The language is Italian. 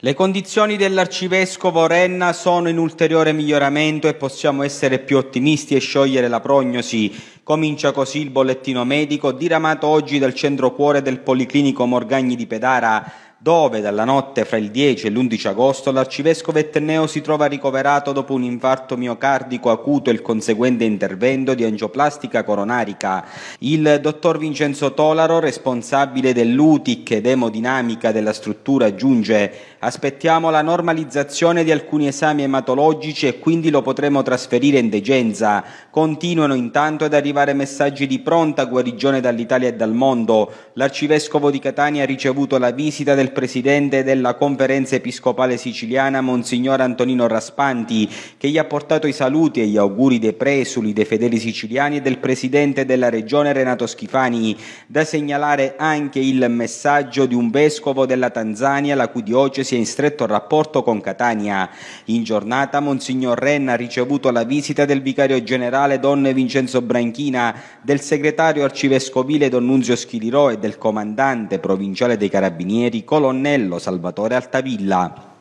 Le condizioni dell'arcivescovo Renna sono in ulteriore miglioramento e possiamo essere più ottimisti e sciogliere la prognosi. Comincia così il bollettino medico diramato oggi dal centro cuore del Policlinico Morgagni di Pedara dove dalla notte fra il 10 e l'11 agosto l'arcivescovo Ettenneo si trova ricoverato dopo un infarto miocardico acuto e il conseguente intervento di angioplastica coronarica. Il dottor Vincenzo Tolaro, responsabile dell'UTIC ed emodinamica della struttura, aggiunge aspettiamo la normalizzazione di alcuni esami ematologici e quindi lo potremo trasferire in degenza. Continuano intanto ad arrivare messaggi di pronta guarigione dall'Italia e dal mondo. L'arcivescovo di Catania ha ricevuto la visita del del presidente della Conferenza Episcopale Siciliana, Monsignor Antonino Raspanti, che gli ha portato i saluti e gli auguri dei presuli, dei fedeli siciliani e del presidente della Regione Renato Schifani. Da segnalare anche il messaggio di un vescovo della Tanzania, la cui diocesi è in stretto rapporto con Catania. In giornata, Monsignor Renna ha ricevuto la visita del vicario generale Don Vincenzo Branchina, del segretario arcivescovile Don Nunzio Schilirò e del comandante provinciale dei Carabinieri colonnello Salvatore Altavilla